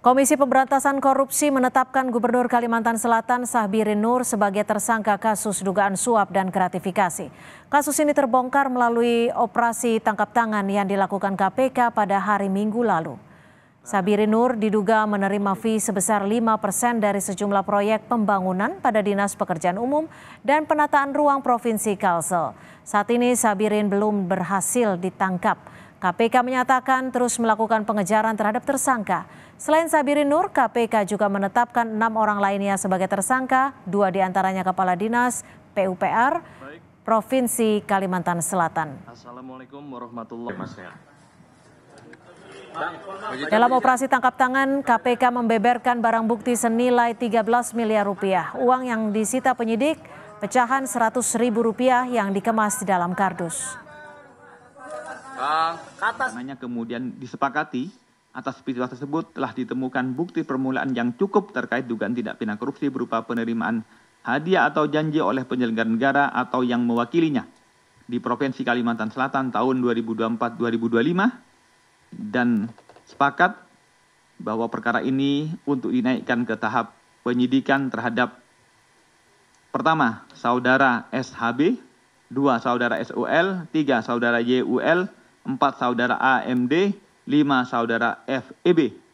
Komisi Pemberantasan Korupsi menetapkan Gubernur Kalimantan Selatan Sahbirin Nur sebagai tersangka kasus dugaan suap dan gratifikasi. Kasus ini terbongkar melalui operasi tangkap tangan yang dilakukan KPK pada hari Minggu lalu. Sahbirin Nur diduga menerima fee sebesar 5% dari sejumlah proyek pembangunan pada Dinas Pekerjaan Umum dan Penataan Ruang Provinsi Kalsel. Saat ini Sabirin belum berhasil ditangkap. KPK menyatakan terus melakukan pengejaran terhadap tersangka. Selain Sabirin Nur, KPK juga menetapkan enam orang lainnya sebagai tersangka, dua diantaranya Kepala Dinas PUPR, Provinsi Kalimantan Selatan. Assalamualaikum warahmatullahi wabarakatuh. Dalam operasi tangkap tangan, KPK membeberkan barang bukti senilai 13 miliar rupiah. Uang yang disita penyidik, pecahan 100 ribu rupiah yang dikemas di dalam kardus karena kemudian disepakati atas peristiwa tersebut telah ditemukan bukti permulaan yang cukup terkait dugaan tidak pidana korupsi berupa penerimaan hadiah atau janji oleh penyelenggara negara atau yang mewakilinya di Provinsi Kalimantan Selatan tahun 2024-2025 dan sepakat bahwa perkara ini untuk dinaikkan ke tahap penyidikan terhadap pertama saudara SHB, dua saudara SOL, tiga saudara YUL, empat saudara AMD, lima saudara FEB.